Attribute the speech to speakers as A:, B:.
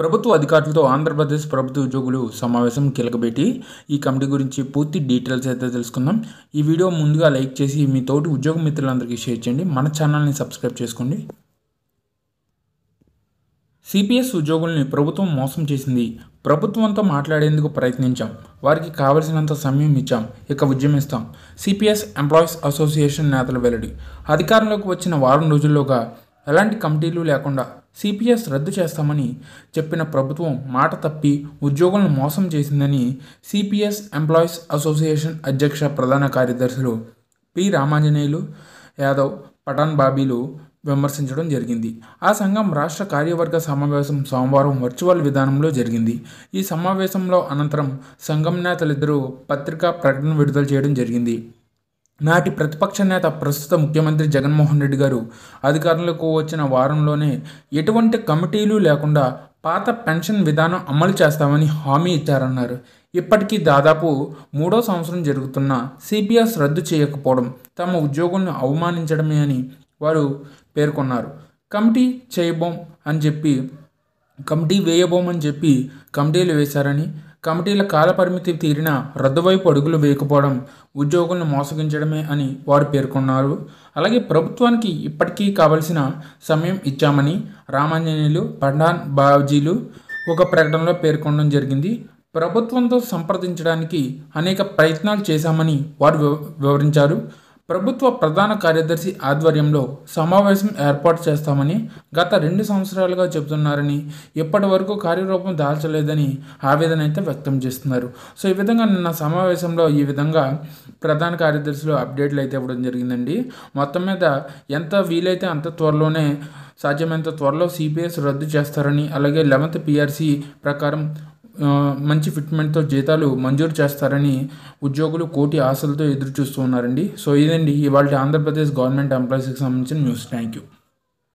A: ప్రభుత్వ అధికారులతో ఆంధ్రప్రదేశ్ ప్రభుత్వ ఉద్యోగులు సమావేశం కీలకబెట్టి ఈ కమిటీ గురించి పూర్తి డీటెయిల్స్ అయితే తెలుసుకుందాం ఈ వీడియో ముందుగా లైక్ చేసి మీ తోటి ఉద్యోగ మిత్రులందరికీ షేర్ చేయండి మన ఛానల్ని సబ్స్క్రైబ్ చేసుకోండి సిపిఎస్ ఉద్యోగుల్ని ప్రభుత్వం మోసం చేసింది ప్రభుత్వంతో మాట్లాడేందుకు ప్రయత్నించాం వారికి కావలసినంత సమయం ఇచ్చాం ఇక ఉద్యమిస్తాం సిపిఎస్ ఎంప్లాయీస్ అసోసియేషన్ నేతల వెల్లడి అధికారంలోకి వచ్చిన వారం రోజుల్లోగా ఎలాంటి కమిటీలు లేకుండా సిపిఎస్ రద్దు చేస్తామని చెప్పిన ప్రభుత్వం మాట తప్పి ఉద్యోగులను మోసం చేసిందని సిపిఎస్ ఎంప్లాయీస్ అసోసియేషన్ అధ్యక్ష ప్రధాన కార్యదర్శులు పి రామాంజనేయులు యాదవ్ పఠాన్ బాబీలు విమర్శించడం జరిగింది ఆ సంఘం రాష్ట్ర కార్యవర్గ సమావేశం సోమవారం వర్చువల్ విధానంలో జరిగింది ఈ సమావేశంలో అనంతరం సంఘం నేతలిద్దరూ పత్రికా ప్రకటన విడుదల చేయడం జరిగింది నాటి ప్రతిపక్ష నేత ప్రస్తుత ముఖ్యమంత్రి జగన్మోహన్ రెడ్డి గారు అధికారంలోకి వచ్చిన వారంలోనే ఎటువంటి కమిటీలు లేకుండా పాత పెన్షన్ విధానం అమలు చేస్తామని హామీ ఇచ్చారన్నారు ఇప్పటికీ దాదాపు మూడో సంవత్సరం జరుగుతున్న సిపిఎస్ రద్దు చేయకపోవడం తమ ఉద్యోగులను అవమానించడమే అని వారు పేర్కొన్నారు కమిటీ చేయబోం అని చెప్పి కమిటీ వేయబోమని చెప్పి కమిటీలు వేశారని కమిటీల కాలపరిమితి తీరిన రద్దువైపు అడుగులు వేయకపోవడం ఉద్యోగులను మోసగించడమే అని వారు పేర్కొన్నారు అలాగే ప్రభుత్వానికి ఇప్పటికీ కావలసిన సమయం ఇచ్చామని రామాంజనేయులు పండాన్ బాబ్జీలు ఒక ప్రకటనలో పేర్కొనడం జరిగింది ప్రభుత్వంతో సంప్రదించడానికి అనేక ప్రయత్నాలు చేశామని వారు వివరించారు ప్రభుత్వ ప్రధాన కార్యదర్శి ఆధ్వర్యంలో సమావేశం ఏర్పాటు చేస్తామని గత రెండు సంవత్సరాలుగా చెబుతున్నారని ఇప్పటి వరకు కార్యరూపం దాల్చలేదని ఆవేదన అయితే వ్యక్తం చేస్తున్నారు సో ఈ విధంగా నిన్న సమావేశంలో ఈ విధంగా ప్రధాన కార్యదర్శిలో అప్డేట్లు అయితే ఇవ్వడం జరిగిందండి మొత్తం మీద ఎంత వీలైతే అంత త్వరలోనే సాధ్యమైనంత త్వరలో సిపిఎస్ రద్దు చేస్తారని అలాగే లెవెంత్ పిఆర్సీ ప్రకారం మంచి ఫిట్మెంట్తో జీతాలు మంజూరు చేస్తారని ఉద్యోగులు కోటి ఆశలతో ఎదురు ఉన్నారండి సో ఇదండి ఇవాళ ఆంధ్రప్రదేశ్ గవర్నమెంట్ ఎంప్లాయీస్కి సంబంధించిన న్యూస్ థ్యాంక్ యూ